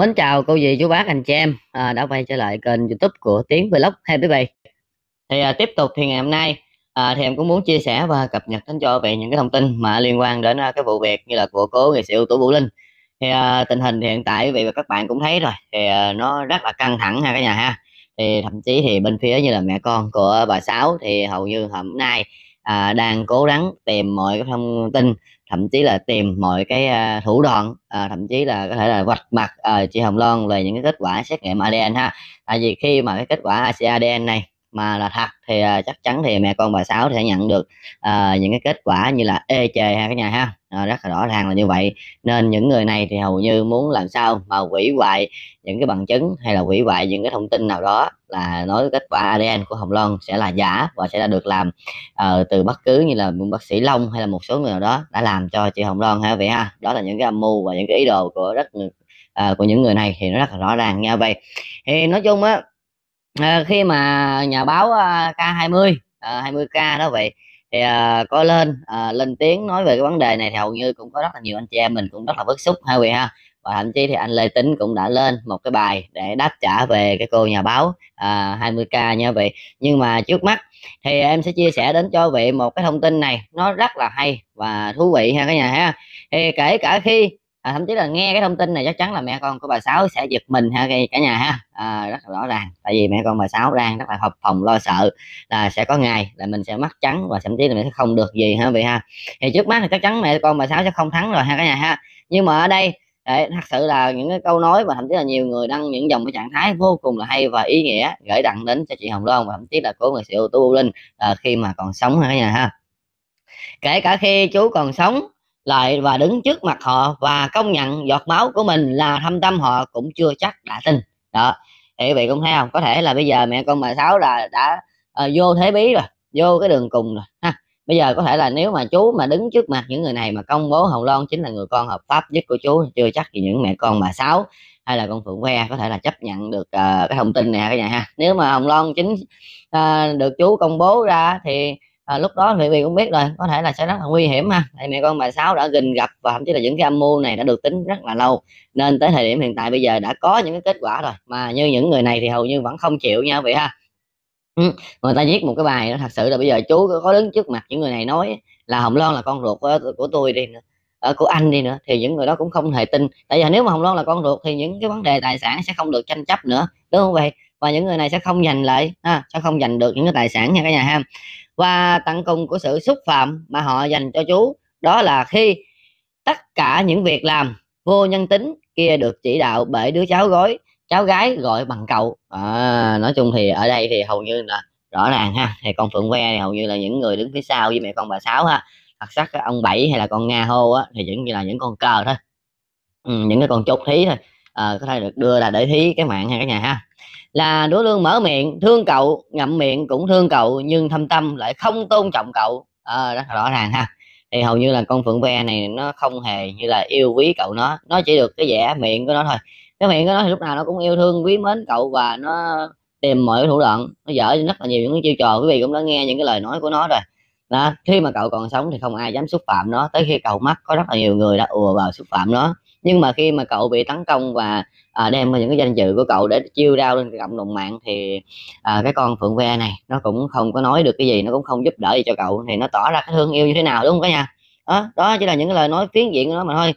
Mến chào cô dì chú bác anh chị em à, đã quay trở lại kênh youtube của Tiến Vlog hai quý vị Thì à, tiếp tục thì ngày hôm nay à, thì em cũng muốn chia sẻ và cập nhật đến cho về những cái thông tin mà liên quan đến à, cái vụ việc như là của cố nghệ sĩ ưu tú Vũ Linh Thì à, tình hình hiện tại quý vị và các bạn cũng thấy rồi thì à, nó rất là căng thẳng ha cả nhà ha Thì thậm chí thì bên phía như là mẹ con của bà Sáu thì hầu như hôm nay à, đang cố gắng tìm mọi cái thông tin thậm chí là tìm mọi cái uh, thủ đoạn uh, thậm chí là có thể là vạch mặt uh, chị Hồng Loan về những cái kết quả xét nghiệm ADN ha tại vì khi mà cái kết quả ADN này mà là thật thì uh, chắc chắn thì mẹ con bà sáu sẽ nhận được uh, những cái kết quả như là ê chề ha cả nhà ha uh, rất là rõ ràng là như vậy nên những người này thì hầu như muốn làm sao mà hủy hoại những cái bằng chứng hay là hủy hoại những cái thông tin nào đó là nói kết quả ADN của Hồng Loan sẽ là giả và sẽ là được làm uh, từ bất cứ như là bác sĩ Long hay là một số người nào đó đã làm cho chị Hồng Loan ha vậy ha đó là những cái âm mưu và những cái ý đồ của rất uh, của những người này thì nó rất là rõ ràng nha vậy thì nói chung á Ờ, khi mà nhà báo à, K20 à, 20k đó vậy thì à, ờ, có lên ờ, lên tiếng nói về cái vấn đề này thì hầu như cũng có rất là nhiều anh chị em mình cũng rất là bức xúc hai vị ha và thậm chí thì anh Lê Tính cũng đã lên một cái bài để đáp trả về cái cô nhà báo à, 20k nha vị nhưng mà trước mắt thì em sẽ chia sẻ đến cho vị một cái thông tin này nó rất là hay và thú vị ha cả nhà ha thì kể cả khi à, thậm chí là nghe cái thông tin này chắc chắn là mẹ con của bà sáu sẽ giật mình ha cả nhà ha à, rất là rõ ràng tại vì mẹ con bà sáu đang rất là hợp phòng lo sợ là sẽ có ngày là mình sẽ mắc trắng và thậm chí là mình sẽ không được gì ha vậy ha thì trước mắt thì chắc chắn mẹ con bà sáu sẽ không thắng rồi ha cả nhà ha nhưng mà ở đây để thật sự là những cái câu nói và thậm chí là nhiều người đăng những dòng cái trạng thái vô cùng là hay và ý nghĩa gửi tặng đến cho chị Hồng Loan và thậm chí là của người sự tu linh à, khi mà còn sống ha cả nhà ha kể cả khi chú còn sống lại và đứng trước mặt họ và công nhận giọt máu của mình là thâm tâm họ cũng chưa chắc đã tin đó thì quý vị cũng thấy không có thể là bây giờ mẹ con bà sáu là đã à, vô thế bí rồi vô cái đường cùng rồi ha bây giờ có thể là nếu mà chú mà đứng trước mặt những người này mà công bố hồng loan chính là người con hợp pháp nhất của chú chưa chắc thì những mẹ con bà sáu hay là con phượng khoe có thể là chấp nhận được uh, cái thông tin này cả nhà ha nếu mà hồng loan chính uh, được chú công bố ra thì à, lúc đó thì vì cũng biết rồi có thể là sẽ rất là nguy hiểm ha tại mẹ con bà sáu đã gình gặp và thậm chí là những cái âm mưu này đã được tính rất là lâu nên tới thời điểm hiện tại bây giờ đã có những cái kết quả rồi mà như những người này thì hầu như vẫn không chịu nha vậy ha ừ. người ta viết một cái bài đó thật sự là bây giờ chú có đứng trước mặt những người này nói là hồng loan là con ruột của, của tôi đi nữa ở ờ, của anh đi nữa thì những người đó cũng không hề tin tại vì nếu mà hồng loan là con ruột thì những cái vấn đề tài sản sẽ không được tranh chấp nữa đúng không vậy và những người này sẽ không giành lại ha, sẽ không giành được những cái tài sản nha cả nhà ha và tận cùng của sự xúc phạm mà họ dành cho chú đó là khi tất cả những việc làm vô nhân tính kia được chỉ đạo bởi đứa cháu gói cháu gái gọi bằng cậu à, nói chung thì ở đây thì hầu như là rõ ràng ha thì con phượng que thì hầu như là những người đứng phía sau với mẹ con bà sáu ha thật sắc ông bảy hay là con nga hô á thì vẫn như là những con cờ thôi ừ, những cái con chốt thí thôi à, có thể được đưa là để thí cái mạng hay cả nhà ha là đối lương mở miệng thương cậu ngậm miệng cũng thương cậu nhưng thâm tâm lại không tôn trọng cậu à, rất là rõ ràng ha thì hầu như là con phượng ve này nó không hề như là yêu quý cậu nó nó chỉ được cái vẻ miệng của nó thôi cái miệng của nó thì lúc nào nó cũng yêu thương quý mến cậu và nó tìm mọi thủ đoạn nó dở rất là nhiều những chiêu trò quý vị cũng đã nghe những cái lời nói của nó rồi đó khi mà cậu còn sống thì không ai dám xúc phạm nó tới khi cậu mất có rất là nhiều người đã ùa vào xúc phạm nó nhưng mà khi mà cậu bị tấn công và à, đem những cái danh dự của cậu để chiêu đao lên cộng đồng mạng thì à, cái con phượng ve này nó cũng không có nói được cái gì nó cũng không giúp đỡ gì cho cậu thì nó tỏ ra cái thương yêu như thế nào đúng không cả nhà đó, đó chỉ là những cái lời nói phiến diện của nó mà thôi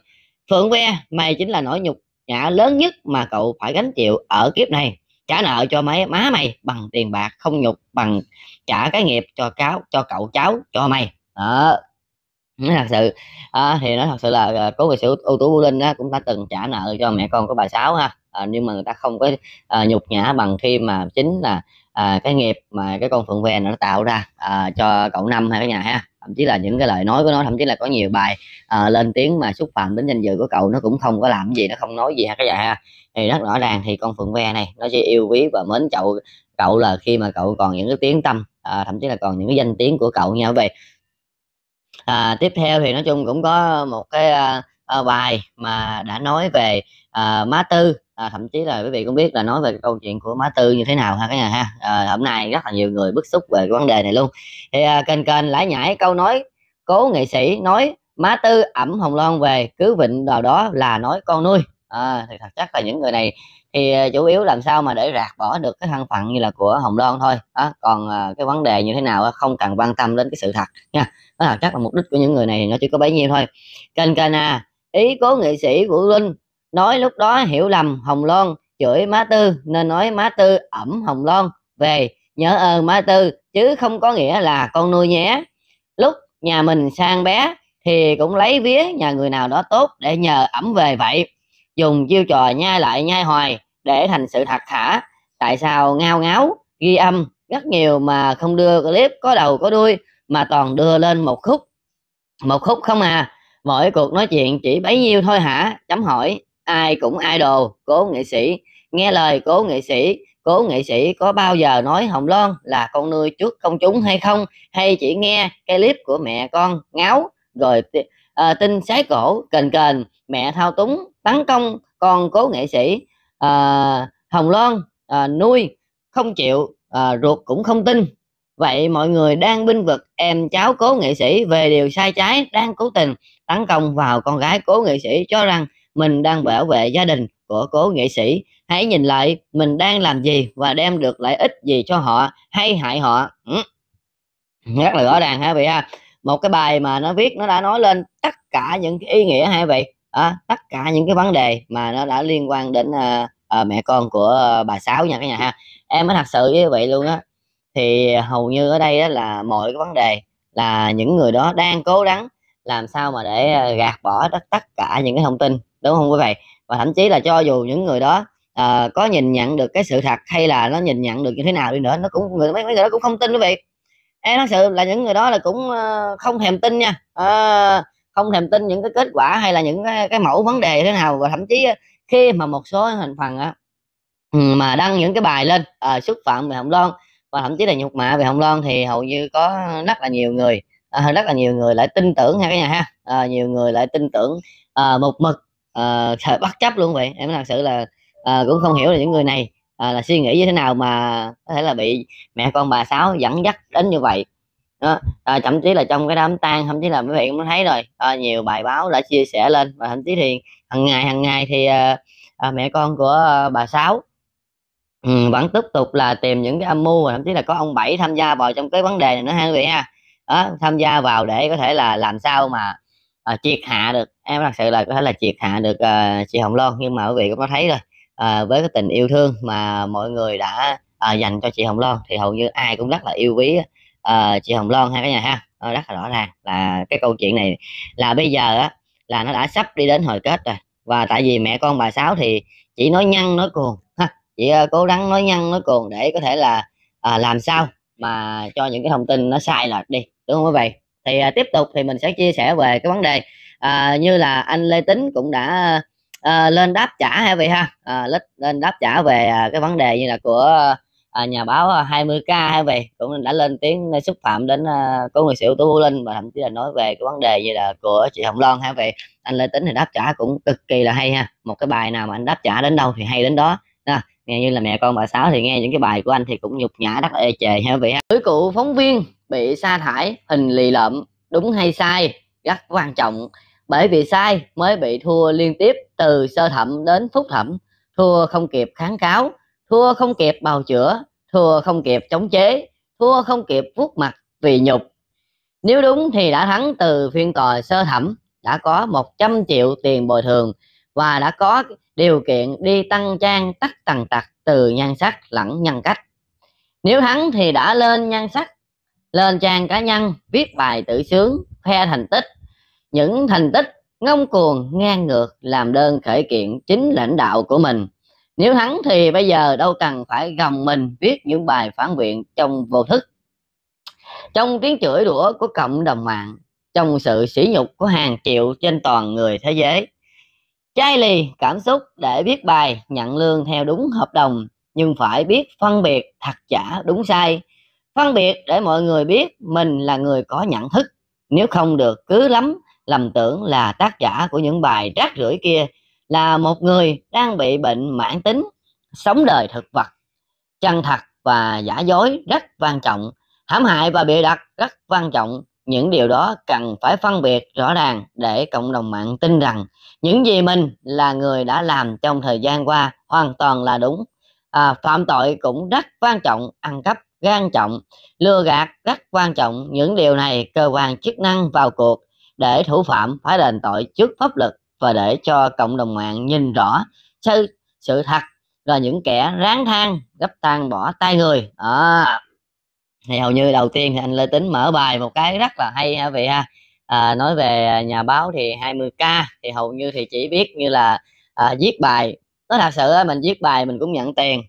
phượng ve mày chính là nỗi nhục nhã lớn nhất mà cậu phải gánh chịu ở kiếp này trả nợ cho mấy má mày bằng tiền bạc không nhục bằng trả cái nghiệp cho cáo cho cậu cháu cho mày đó nói thật sự à, thì nói thật sự là ờ, cố nghệ sĩ ưu tú vũ linh á, cũng đã từng trả nợ cho mẹ con của bà sáu ha à, nhưng mà người ta không có à, nhục nhã bằng khi mà chính là à, cái nghiệp mà cái con phượng vẹn nó tạo ra à, cho cậu năm hay cái nhà ha thậm chí là những cái lời nói của nó thậm chí là có nhiều bài à, lên tiếng mà xúc phạm đến danh dự của cậu nó cũng không có làm gì nó không nói gì ha cái dạ ha thì rất rõ ràng thì con phượng ve này nó chỉ yêu quý và mến cậu cậu là khi mà cậu còn những cái tiếng tâm à, thậm chí là còn những cái danh tiếng của cậu nha về à, tiếp theo thì nói chung cũng có một cái à, à, bài mà đã nói về à, má tư à, thậm chí là quý vị cũng biết là nói về câu chuyện của má tư như thế nào ha cả nhà ha à, hôm nay rất là nhiều người bức xúc về vấn đề này luôn thì à, kênh kênh lãi nhảy câu nói cố nghệ sĩ nói má tư ẩm hồng loan về cứ vịnh vào đó là nói con nuôi à, thì thật chắc là những người này thì ờ, chủ yếu làm sao mà để rạc bỏ được cái thân phận như là của hồng loan thôi đó. còn ờ, cái vấn đề như thế nào không cần quan tâm đến cái sự thật nha đó là chắc là mục đích của những người này nó chỉ có bấy nhiêu thôi kênh cana ý cố nghệ sĩ của linh nói lúc đó hiểu lầm hồng loan chửi má tư nên nói má tư ẩm hồng loan về nhớ ơn má tư chứ không có nghĩa là con nuôi nhé lúc nhà mình sang bé thì cũng lấy vía nhà người nào đó tốt để nhờ ẩm về vậy dùng chiêu trò nhai lại nhai hoài để thành sự thật hả? tại sao ngao ngáo ghi âm rất nhiều mà không đưa clip có đầu có đuôi mà toàn đưa lên một khúc một khúc không à mỗi cuộc nói chuyện chỉ bấy nhiêu thôi hả chấm hỏi ai cũng idol cố nghệ sĩ nghe lời cố nghệ sĩ cố nghệ sĩ có bao giờ nói hồng loan là con nuôi trước công chúng hay không hay chỉ nghe cái clip của mẹ con ngáo rồi uh, tin sái cổ kền kền mẹ thao túng tấn công con cố nghệ sĩ à, hồng loan à, nuôi không chịu à, ruột cũng không tin vậy mọi người đang binh vực em cháu cố nghệ sĩ về điều sai trái đang cố tình tấn công vào con gái cố nghệ sĩ cho rằng mình đang bảo vệ gia đình của cố nghệ sĩ hãy nhìn lại mình đang làm gì và đem được lợi ích gì cho họ hay hại họ ừ. rất là rõ ràng hả vị ha một cái bài mà nó viết nó đã nói lên tất cả những cái ý nghĩa hả vị à, tất cả những cái vấn đề mà nó đã liên quan đến à, à, mẹ con của ờ, bà sáu nha cả nhà ha em mới thật sự với vậy luôn á thì hầu như ở đây đó là mọi cái vấn đề là những người đó đang cố gắng làm sao mà để gạt bỏ tất tất cả những cái thông tin đúng không quý vị và thậm chí là cho dù những người đó à, có nhìn nhận được cái sự thật hay là nó nhìn nhận được như thế nào đi nữa nó cũng người mấy, mấy người đó cũng không tin quý vị em nói sự là những người đó là cũng không thèm tin nha à, không thèm tin những cái kết quả hay là những cái, cái mẫu vấn đề thế nào và thậm chí khi mà một số thành phần á, ừ, mà đăng những cái bài lên à, xúc phạm về Hồng Loan và thậm chí là nhục mạ về Hồng Loan thì hầu như có rất là nhiều người à, rất là nhiều người lại tin tưởng ha cái nhà ha à, nhiều người lại tin tưởng à, một mực à, bất chấp luôn vậy em thật sự là à, cũng không hiểu là những người này à, là suy nghĩ như thế nào mà có thể là bị mẹ con bà sáu dẫn dắt đến như vậy đó à, thậm chí là trong cái đám tang thậm chí là quý vị cũng thấy rồi à, nhiều bài báo đã chia sẻ lên và thậm chí thì hàng ngày hàng ngày thì à, à, mẹ con của à, bà sáu ừ, vẫn tiếp tục là tìm những cái âm mưu thậm chí là có ông bảy tham gia vào trong cái vấn đề này nữa ha quý vị ha đó, tham gia vào để có thể là làm sao mà à, triệt hạ được em thật sự là có thể là triệt hạ được à, chị hồng loan nhưng mà quý vị cũng có thấy rồi à, với cái tình yêu thương mà mọi người đã à, dành cho chị hồng loan thì hầu như ai cũng rất là yêu quý uh, chị hồng loan hai cái nhà ha ờ, rất là rõ ràng là cái câu chuyện này là bây giờ á là nó đã sắp đi đến hồi kết rồi và tại vì mẹ con bà sáu thì chỉ nói nhăn nói cuồng ha chị uh, ờ, cố gắng nói nhăn nói cuồng để có thể là uh, làm sao mà cho những cái thông tin nó sai lệch đi đúng không quý vị thì uh, tiếp tục thì mình sẽ chia sẻ về cái vấn đề uh, như là anh lê tính cũng đã uh, lên đáp trả ha vị ha uh, lên đáp trả về uh, cái vấn đề như là của uh, à, nhà báo 20k à, hay vậy cũng đã lên tiếng à, xúc phạm đến à, có người sĩ ưu tú Vũ Linh và thậm chí là nói về cái vấn đề như là của chị Hồng Loan hay vậy anh Lê Tính thì đáp trả cũng cực kỳ là hay ha một cái bài nào mà anh đáp trả đến đâu thì hay đến đó ha nghe như là mẹ con bà sáu thì nghe những cái bài của anh thì cũng nhục nhã đắc ê chề ha vậy ha cụ phóng viên bị sa thải hình lì lợm đúng hay sai rất quan trọng bởi vì sai mới bị thua liên tiếp từ sơ thẩm đến phúc thẩm thua không kịp kháng cáo thua không kịp bào chữa thua không kịp chống chế thua không kịp vuốt mặt vì nhục nếu đúng thì đã thắng từ phiên tòa sơ thẩm đã có 100 triệu tiền bồi thường và đã có điều kiện đi tăng trang tắt tần tật từ nhan sắc lẫn nhân cách nếu thắng thì đã lên nhan sắc lên trang cá nhân viết bài tự sướng khoe thành tích những thành tích ngông cuồng ngang ngược làm đơn khởi kiện chính lãnh đạo của mình nếu thắng thì bây giờ đâu cần phải gồng mình viết những bài phản biện trong vô thức trong tiếng chửi đũa của cộng đồng mạng trong sự sỉ nhục của hàng triệu trên toàn người thế giới chai lì cảm xúc để viết bài nhận lương theo đúng hợp đồng nhưng phải biết phân biệt thật giả đúng sai phân biệt để mọi người biết mình là người có nhận thức nếu không được cứ lắm lầm tưởng là tác giả của những bài rác rưởi kia là một người đang bị bệnh mãn tính sống đời thực vật chân thật và giả dối rất quan trọng hãm hại và bịa đặt rất quan trọng những điều đó cần phải phân biệt rõ ràng để cộng đồng mạng tin rằng những gì mình là người đã làm trong thời gian qua hoàn toàn là đúng à, phạm tội cũng rất quan trọng ăn cắp gan trọng lừa gạt rất quan trọng những điều này cơ quan chức năng vào cuộc để thủ phạm phải đền tội trước pháp luật và để cho cộng đồng mạng nhìn rõ sự, sự thật là những kẻ ráng than gấp tan bỏ tay người à, thì hầu như đầu tiên thì anh Lê Tính mở bài một cái rất là hay ha vị ha à, nói về nhà báo thì 20k thì hầu như thì chỉ biết như là à, viết bài nó thật sự mình viết bài mình cũng nhận tiền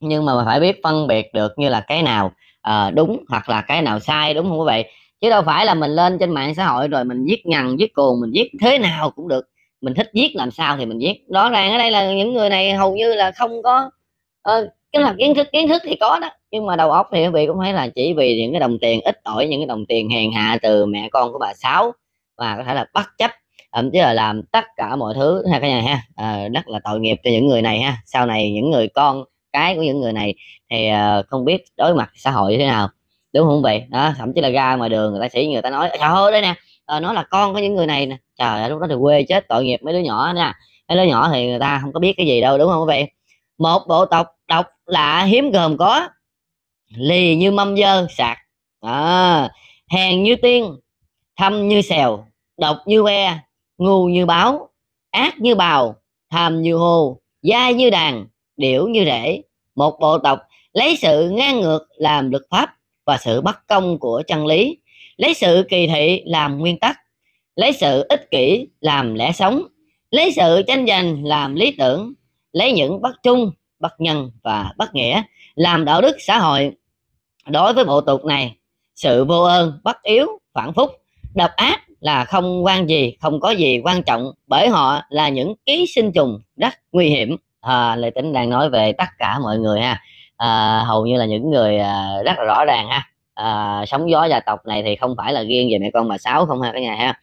nhưng mà phải biết phân biệt được như là cái nào à, đúng hoặc là cái nào sai đúng không quý vị chứ đâu phải là mình lên trên mạng xã hội rồi mình giết ngằn giết cuồng mình giết thế nào cũng được mình thích giết làm sao thì mình giết rõ ràng ở đây là những người này hầu như là không có uh, cái là kiến thức kiến thức thì có đó nhưng mà đầu óc thì quý vị cũng thấy là chỉ vì những cái đồng tiền ít ỏi những cái đồng tiền hèn hạ từ mẹ con của bà sáu và có thể là bất chấp thậm chí là làm tất cả mọi thứ ha cả nhà ha à, rất là tội nghiệp cho những người này ha sau này những người con cái của những người này thì uh, không biết đối mặt xã hội như thế nào đúng không vậy đó thậm chí là ra ngoài đường người ta sĩ người ta nói trời ơi đây nè à, ờ, nó là con của những người này nè trời ơi lúc đó thì quê chết tội nghiệp mấy đứa nhỏ nè mấy đứa nhỏ thì người ta không có biết cái gì đâu đúng không vậy một bộ tộc độc lạ hiếm gồm có lì như mâm dơ sạc à, hèn như tiên thâm như sèo độc như ve ngu như báo ác như bào tham như hồ dai như đàn điểu như rễ một bộ tộc lấy sự ngang ngược làm luật pháp và sự bất công của chân lý lấy sự kỳ thị làm nguyên tắc lấy sự ích kỷ làm lẽ sống lấy sự tranh giành làm lý tưởng lấy những bất trung bất nhân và bất nghĩa làm đạo đức xã hội đối với bộ tục này sự vô ơn bất yếu phản phúc độc ác là không quan gì không có gì quan trọng bởi họ là những ký sinh trùng rất nguy hiểm à, lệ tính đang nói về tất cả mọi người ha à, hầu như là những người à, rất là rõ ràng ha à, sóng gió gia tộc này thì không phải là riêng về mẹ con bà sáu không ha cả nhà ha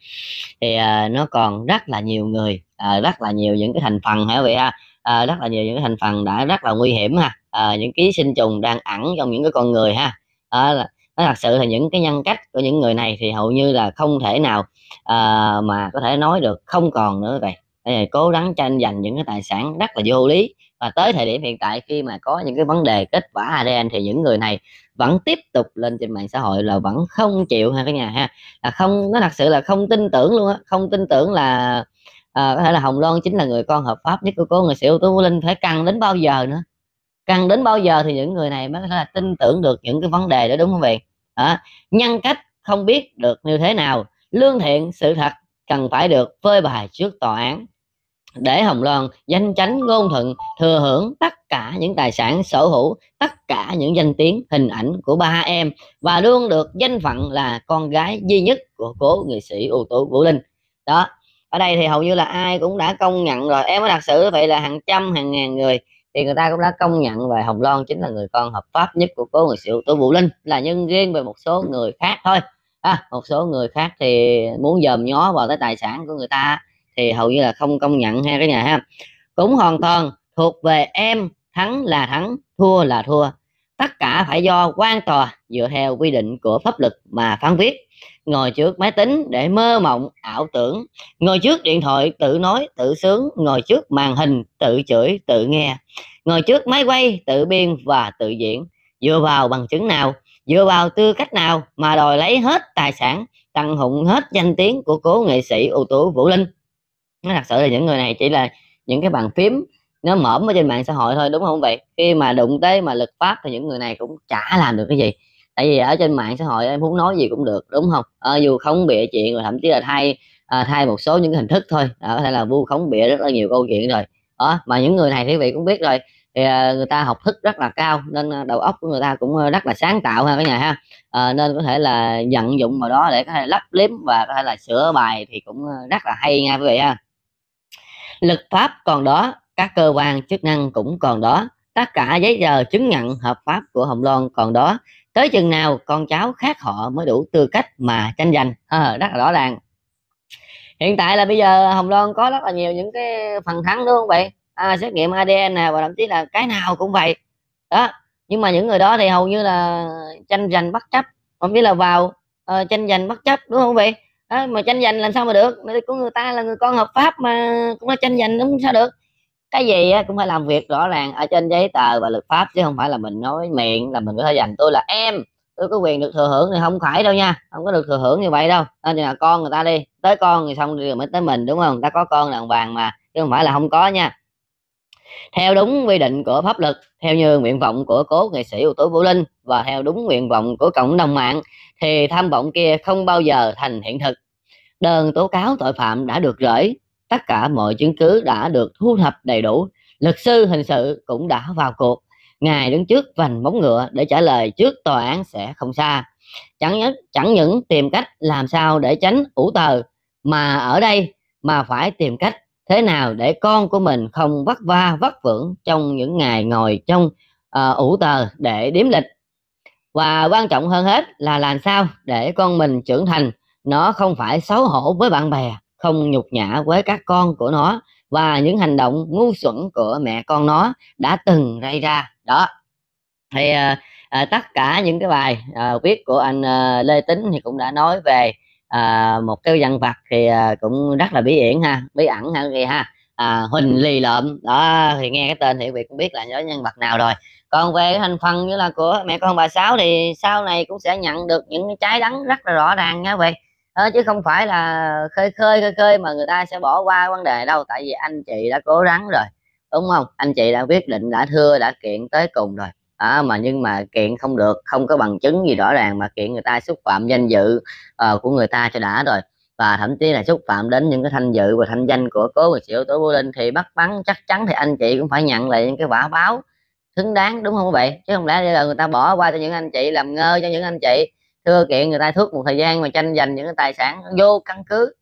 thì à, nó còn rất là nhiều người à, rất là nhiều những cái thành phần hả vậy ha à, rất là nhiều những cái thành phần đã rất là nguy hiểm ha à, những ký sinh trùng đang ẩn trong những cái con người ha à, nó thật sự là những cái nhân cách của những người này thì hầu như là không thể nào à, mà có thể nói được không còn nữa rồi cố gắng tranh giành những cái tài sản rất là vô lý và tới thời điểm hiện tại khi mà có những cái vấn đề kết quả ADN thì những người này vẫn tiếp tục lên trên mạng xã hội là vẫn không chịu ha cả nhà ha là không nó thật sự là không tin tưởng luôn á không tin tưởng là à, có thể là Hồng Loan chính là người con hợp pháp nhất của cô người sĩ ưu tú Linh phải căng đến bao giờ nữa căng đến bao giờ thì những người này mới có thể là tin tưởng được những cái vấn đề đó đúng không vậy à, nhân cách không biết được như thế nào lương thiện sự thật cần phải được phơi bài trước tòa án để Hồng Loan danh chánh ngôn thuận thừa hưởng tất cả những tài sản sở hữu tất cả những danh tiếng hình ảnh của ba em và luôn được danh phận là con gái duy nhất của cố nghệ sĩ ưu tú Vũ Linh đó ở đây thì hầu như là ai cũng đã công nhận rồi em có đặt sự vậy là hàng trăm hàng ngàn người thì người ta cũng đã công nhận về Hồng Loan chính là người con hợp pháp nhất của cố nghệ sĩ ưu tú Vũ Linh là nhân riêng về một số người khác thôi à, một số người khác thì muốn dòm nhó vào tới tài sản của người ta thì hầu như là không công nhận hai cái nhà ha cũng hoàn toàn thuộc về em thắng là thắng thua là thua tất cả phải do quan tòa dựa theo quy định của pháp luật mà phán viết ngồi trước máy tính để mơ mộng ảo tưởng ngồi trước điện thoại tự nói tự sướng ngồi trước màn hình tự chửi tự nghe ngồi trước máy quay tự biên và tự diễn dựa vào bằng chứng nào dựa vào tư cách nào mà đòi lấy hết tài sản tận hụng hết danh tiếng của cố nghệ sĩ ưu tú vũ linh nó thật sự là những người này chỉ là những cái bàn phím nó mõm ở trên mạng xã hội thôi đúng không vậy khi mà đụng tới mà lực pháp thì những người này cũng chả làm được cái gì tại vì ở trên mạng xã hội em muốn nói gì cũng được đúng không à, dù không bịa chuyện rồi thậm chí là thay à, thay một số những cái hình thức thôi đó, có thể là vu khống bịa rất là nhiều câu chuyện rồi đó mà những người này quý vị cũng biết rồi thì à, người ta học thức rất là cao nên đầu óc của người ta cũng rất là sáng tạo ha cả nhà ha à, nên có thể là vận dụng vào đó để có thể lắp liếm và có thể là sửa bài thì cũng rất là hay nha quý vị ha lực pháp còn đó các cơ quan chức năng cũng còn đó tất cả giấy tờ chứng nhận hợp pháp của hồng loan còn đó tới chừng nào con cháu khác họ mới đủ tư cách mà tranh giành à, rất là rõ ràng hiện tại là bây giờ hồng loan có rất là nhiều những cái phần thắng đúng không vậy à, xét nghiệm adn nào và thậm chí là cái nào cũng vậy đó nhưng mà những người đó thì hầu như là tranh giành bất chấp không biết là vào uh, tranh giành bất chấp đúng không vậy đó, mà tranh giành làm sao mà được của người ta là người con hợp pháp mà cũng là tranh giành đúng sao được cái gì cũng phải làm việc rõ ràng ở trên giấy tờ và luật pháp chứ không phải là mình nói miệng là mình có thể dành tôi là em tôi có quyền được thừa hưởng thì không phải đâu nha không có được thừa hưởng như vậy đâu nên là con người ta đi tới con thì xong rồi mới tới mình đúng không người ta có con đàng vàng mà chứ không phải là không có nha theo đúng quy định của pháp luật theo như nguyện vọng của cố nghệ sĩ ưu tú vũ linh và theo đúng nguyện vọng của cộng đồng mạng thì tham vọng kia không bao giờ thành hiện thực đơn tố cáo tội phạm đã được gửi tất cả mọi chứng cứ đã được thu thập đầy đủ luật sư hình sự cũng đã vào cuộc ngài đứng trước vành móng ngựa để trả lời trước tòa án sẽ không xa chẳng nhất chẳng những tìm cách làm sao để tránh ủ tờ mà ở đây mà phải tìm cách thế nào để con của mình không vất va vất vưởng trong những ngày ngồi trong uh, ủ tờ để điếm lịch và quan trọng hơn hết là làm sao để con mình trưởng thành nó không phải xấu hổ với bạn bè không nhục nhã với các con của nó và những hành động ngu xuẩn của mẹ con nó đã từng gây ra đó thì à, à, tất cả những cái bài à, viết của anh à, Lê Tính thì cũng đã nói về à, một cái dân vật thì à, cũng rất là bí yển ha bí ẩn ha gì ha à, Huỳnh Lì Lợm đó thì nghe cái tên thì việc cũng biết là nhóm nhân vật nào rồi còn về thành phần như là của mẹ con bà Sáu thì sau này cũng sẽ nhận được những cái trái đắng rất là rõ ràng nha quý đó, chứ không phải là khơi khơi khơi khơi mà người ta sẽ bỏ qua vấn đề đâu tại vì anh chị đã cố gắng rồi đúng không anh chị đã quyết định đã thưa đã kiện tới cùng rồi đó, mà nhưng mà kiện không được không có bằng chứng gì rõ ràng mà kiện người ta xúc phạm danh dự uh, của người ta cho đã rồi và thậm chí là xúc phạm đến những cái thanh dự và thanh danh của cố nghệ sĩ ưu tố Bố Linh thì bắt bắn chắc chắn thì anh chị cũng phải nhận lại những cái quả báo xứng đáng đúng không vậy chứ không lẽ là người ta bỏ qua cho những anh chị làm ngơ cho những anh chị thưa kiện người ta thước một thời gian mà tranh giành những cái tài sản vô căn cứ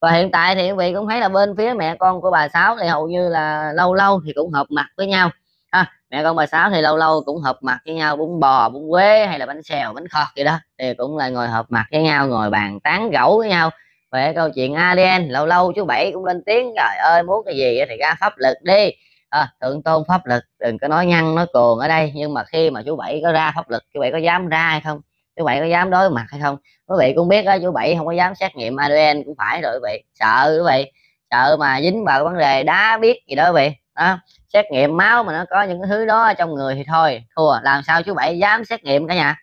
và hiện tại thì quý vị cũng thấy là bên phía mẹ con của bà sáu thì hầu như là lâu lâu thì cũng hợp mặt với nhau à, mẹ con bà sáu thì lâu lâu cũng hợp mặt với nhau bún bò bún quế hay là bánh xèo bánh khọt gì đó thì cũng là ngồi hợp mặt với nhau ngồi bàn tán gẫu với nhau về câu chuyện ADN lâu lâu chú bảy cũng lên tiếng trời ơi muốn cái gì thì ra pháp lực đi à, thượng tôn pháp lực đừng có nói nhăn nói cồn ở đây nhưng mà khi mà chú bảy có ra pháp lực chú bảy có dám ra hay không chú bảy có dám đối mặt hay không quý vị cũng biết đó chú bảy không có dám xét nghiệm adn cũng phải rồi quý vị sợ quý vị sợ mà dính vào vấn đề đá biết gì đó quý vị đó xét nghiệm máu mà nó có những cái thứ đó trong người thì thôi thua làm sao chú bảy dám xét nghiệm cả nhà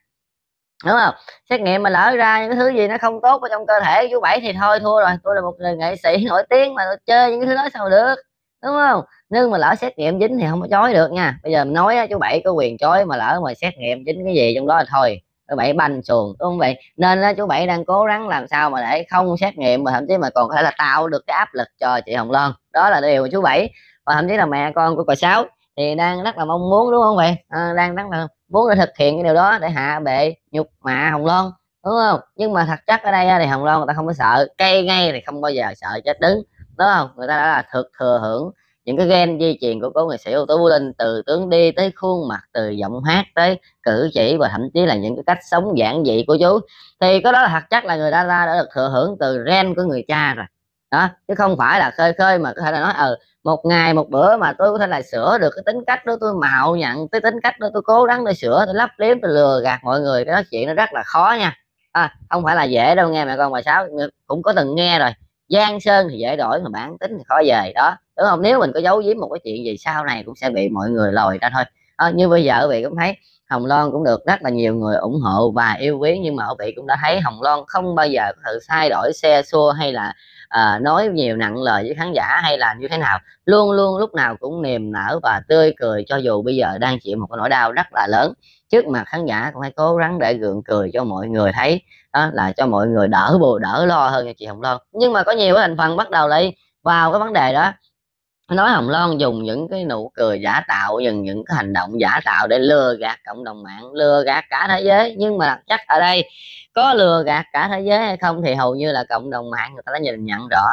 đúng không xét nghiệm mà lỡ ra những cái thứ gì nó không tốt ở trong cơ thể chú bảy thì thôi thua rồi tôi là một người nghệ sĩ nổi tiếng mà tôi chơi những thứ đó sao được đúng không nhưng mà lỡ xét nghiệm dính thì không có chối được nha bây giờ nói chú bảy có quyền chối mà lỡ mà xét nghiệm dính cái gì trong đó là thôi chú bảy banh xuồng đúng không vậy nên đó, chú bảy đang cố gắng làm sao mà để không xét nghiệm mà thậm chí mà còn có thể là tạo được cái áp lực cho chị hồng loan đó là điều của chú bảy và thậm chí là mẹ con của cò sáu thì đang rất là mong muốn đúng không vậy à, đang rất là muốn để thực hiện cái điều đó để hạ bệ nhục mạ hồng loan đúng không nhưng mà thật chắc ở đây thì hồng loan người ta không có sợ cây ngay thì không bao giờ sợ chết đứng đúng không người ta đã là thực thừa hưởng những cái gen di truyền của cố nghệ sĩ ưu tú Vũ Linh từ tướng đi tới khuôn mặt từ giọng hát tới cử chỉ và thậm chí là những cái cách sống giản dị của chú thì có đó là thật chắc là người ta ra đã được thừa hưởng từ gen của người cha rồi đó chứ không phải là khơi khơi mà có thể là nói ờ ừ, một ngày một bữa mà tôi có thể là sửa được cái tính cách đó tôi mạo nhận cái tính cách đó tôi cố gắng tôi sửa tôi lắp liếm tôi lừa gạt mọi người cái đó chuyện nó rất là khó nha à, không phải là dễ đâu nghe mẹ con bà sáu cũng có từng nghe rồi giang sơn thì dễ đổi mà bản tính thì khó về đó đúng không nếu mình có giấu giếm một cái chuyện gì sau này cũng sẽ bị mọi người lòi ra thôi à, như bây giờ vị cũng thấy hồng loan cũng được rất là nhiều người ủng hộ và yêu quý nhưng mà vị cũng đã thấy hồng loan không bao giờ có sự thay đổi xe xua hay là à, nói nhiều nặng lời với khán giả hay là như thế nào luôn luôn lúc nào cũng niềm nở và tươi cười cho dù bây giờ đang chịu một cái nỗi đau rất là lớn trước mặt khán giả cũng phải cố gắng để gượng cười cho mọi người thấy đó là cho mọi người đỡ bù đỡ lo hơn cho chị Hồng Loan nhưng mà có nhiều cái thành phần bắt đầu lại vào cái vấn đề đó nói hồng loan dùng những cái nụ cười giả tạo dùng những cái hành động giả tạo để lừa gạt cộng đồng mạng lừa gạt cả thế giới nhưng mà chắc ở đây có lừa gạt cả thế giới hay không thì hầu như là cộng đồng mạng người ta đã nhìn nhận rõ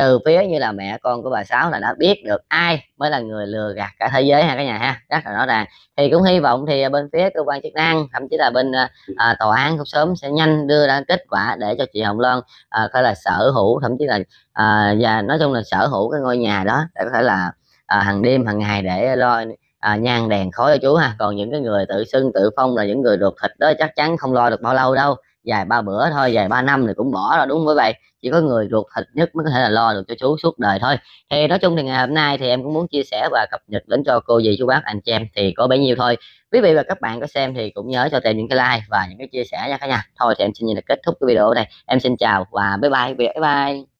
từ phía như là mẹ con của bà sáu là đã biết được ai mới là người lừa gạt cả thế giới ha cả nhà ha rất là rõ ràng thì cũng hy vọng thì à, bên phía cơ quan chức năng thậm chí là bên à, à, tòa án cũng sớm sẽ nhanh đưa ra kết quả để cho chị Hồng Loan à, coi là sở hữu thậm chí là à, và nói chung là sở hữu cái ngôi nhà đó để có thể là à, hàng đêm hàng ngày để lo à, nhang đèn khói cho chú ha còn những cái người tự xưng tự phong là những người ruột thịt đó chắc chắn không lo được bao lâu đâu dài ba bữa thôi dài ba năm thì cũng bỏ rồi đúng với vậy chỉ có người ruột thịt nhất mới có thể là lo được cho chú suốt đời thôi thì nói chung thì ngày hôm nay thì em cũng muốn chia sẻ và cập nhật đến cho cô dì chú bác anh chị em thì có bấy nhiêu thôi quý vị và các bạn có xem thì cũng nhớ cho tìm những cái like và những cái chia sẻ nha cả nhà thôi thì em xin như là kết thúc cái video này em xin chào và bye bye bye bye